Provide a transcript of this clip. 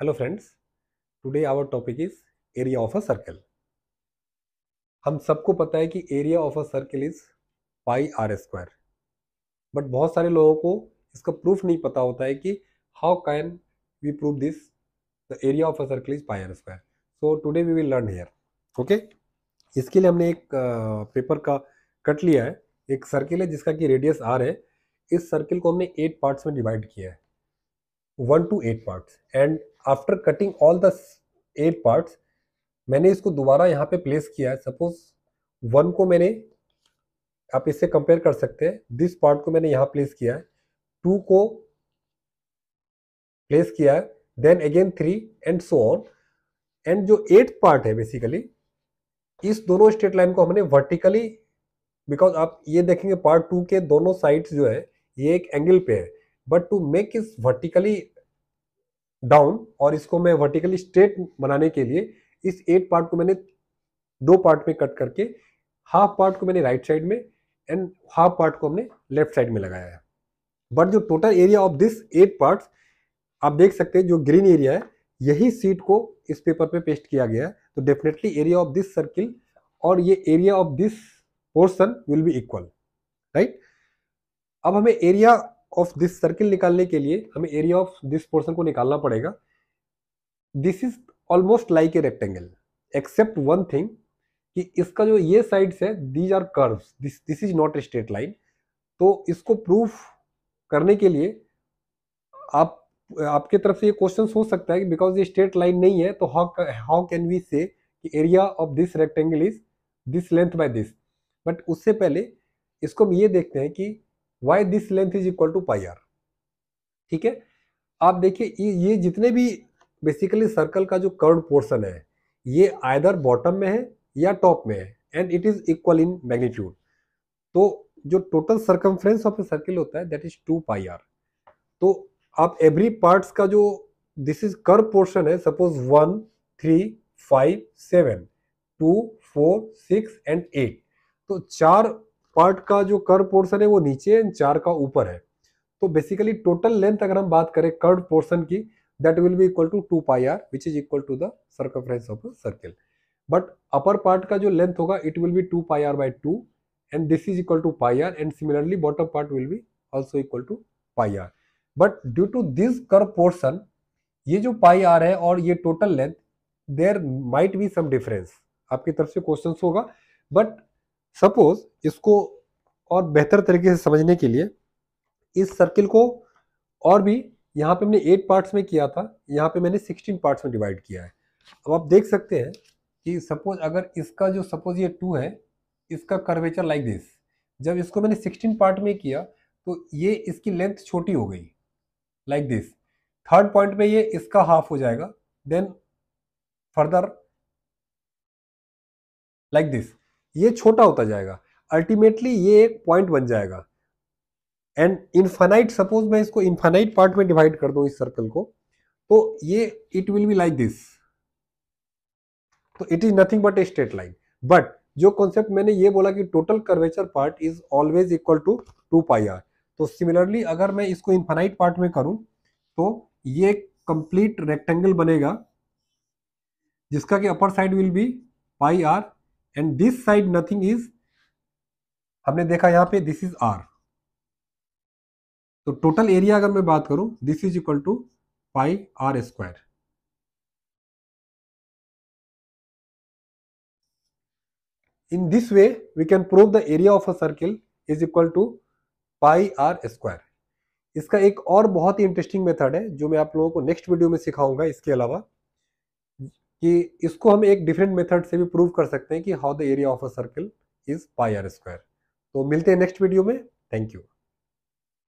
hello friends today our topic is area of a circle हम सबको पता है कि area of a circle is pi r square but बहुत सारे लोगों को इसका प्रूफ नहीं पता होता है कि how can we prove this the area of a circle is pi r square so today we will learn here okay इसके लिए हमने एक पेपर का कट लिया है एक सर्किल है जिसका कि रेडियस आर है इस सर्किल को हमने एट पार्ट्स में डिवाइड किया है one two eight parts and after cutting all the eight parts मैंने इसको दोबारा यहाँ पे प्लेस किया है सपोज वन को मैंने आप इससे कंपेयर कर सकते हैं दिस पार्ट को मैंने यहाँ प्लेस किया है टू को प्लेस किया है then again three and so on and जो एट पार्ट है बेसिकली इस दोनों स्ट्रेट लाइन को हमने वर्टिकली बिकॉज आप ये देखेंगे पार्ट टू के दोनों साइड्स जो है ये एक एंगल पे है बट टू मेक इस वर्टिकली डाउन और इसको मैं वर्टिकली स्ट्रेट बनाने के लिए इस एट पार्ट को मैंने दो पार्ट में कट करके हाफ पार्ट को मैंने राइट साइड में एंड हाफ पार्ट को हमने लेफ्ट साइड में लगाया है बट जो total area of this eight part आप देख सकते हैं जो ग्रीन एरिया है यही सीट को इस पेपर पे पेस्ट किया गया है तो definitely area of this circle और ये area of this portion will be equal right अब हमें एरिया ऑफ दिस सर्किल निकालने के लिए हमें एरिया ऑफ दिस पोर्सन को निकालना पड़ेगा this is almost like a rectangle except one thing कि इसका जो ये साइड्स है these are curves this is not a straight line तो इसको प्रूफ करने के लिए आप आपके तरफ से ये क्वेश्चन हो सकता है कि बिकॉज ये स्ट्रेट लाइन नहीं है तो how how can we say कि area of this rectangle is this length by this but उससे पहले इसको हम ये देखते हैं कि why this length is equal to pi r ठीक है आप देखिए ये जितने भी बेसिकली सर्कल का जो कर्ड पोर्सन है ये आयदर बॉटम में है या टॉप में है and it is equal in magnitude तो जो total circumference of a circle होता है that is two pi r तो आप एवरी पार्ट्स का जो दिस इज कर पोर्शन है suppose one three five seven two four six and eight तो चार पार्ट का जो कर्व पोर्शन है वो नीचे है एंड चार का ऊपर है तो बेसिकली टोटल लेंथ अगर हम बात करें कर्व पोर्शन की that will be equal to two pi r which is equal to the circumference of circle but upper part का जो लेंथ होगा it will be two pi r by two and this is equal to pi r and similarly bottom part will be also equal to pi r but due to this curve portion ये जो pi r है और ये total length there might be some difference आपकी तरफ से question होगा but suppose इसको और बेहतर तरीके से समझने के लिए इस सर्किल को और भी यहाँ पे हमने एट पार्ट्स में किया था यहाँ पे मैंने सिक्सटीन पार्ट्स में डिवाइड किया है अब आप देख सकते हैं कि सपोज अगर इसका जो सपोज ये टू है इसका कर्वेचर लाइक दिस जब इसको मैंने सिक्सटीन पार्ट में किया तो ये इसकी लेंथ छोटी हो गई लाइक दिस थर्ड पॉइंट में ये इसका हाफ हो जाएगा देन फर्दर लाइक दिस ये छोटा होता जाएगा अल्टीमेटली ये एक पॉइंट बन जाएगा एंड इनफाइनाइट सपोज मैं इसको इनफाइनाइट पार्ट में डिवाइड कर दूं इस सर्कल को तो ये it will be like this तो it is nothing but a straight line but जो कॉन्सेप्ट मैंने ये बोला कि total curvature part is always equal to two pi r तो सिमिलरली अगर मैं इसको इनफाइनाइट पार्ट में करूं तो ये कंप्लीट रेक्टेंगल बनेगा जिसका कि upper side will be pi r and this side nothing is हमने देखा यहां पे दिस इज आर तो टोटल एरिया अगर मैं बात करूं this is equal to pi r square in this way we can prove the area of a circle is equal to pi r square इसका एक और बहुत ही इंटरेस्टिंग मेथड है जो मैं आप लोगों को नेक्स्ट वीडियो में सिखाऊंगा इसके अलावा कि इसको हम एक डिफरेंट मेथड से भी प्रूव कर सकते हैं कि how the area of a circle is pi r square तो मिलते हैं नेक्स्ट वीडियो में थैंक यू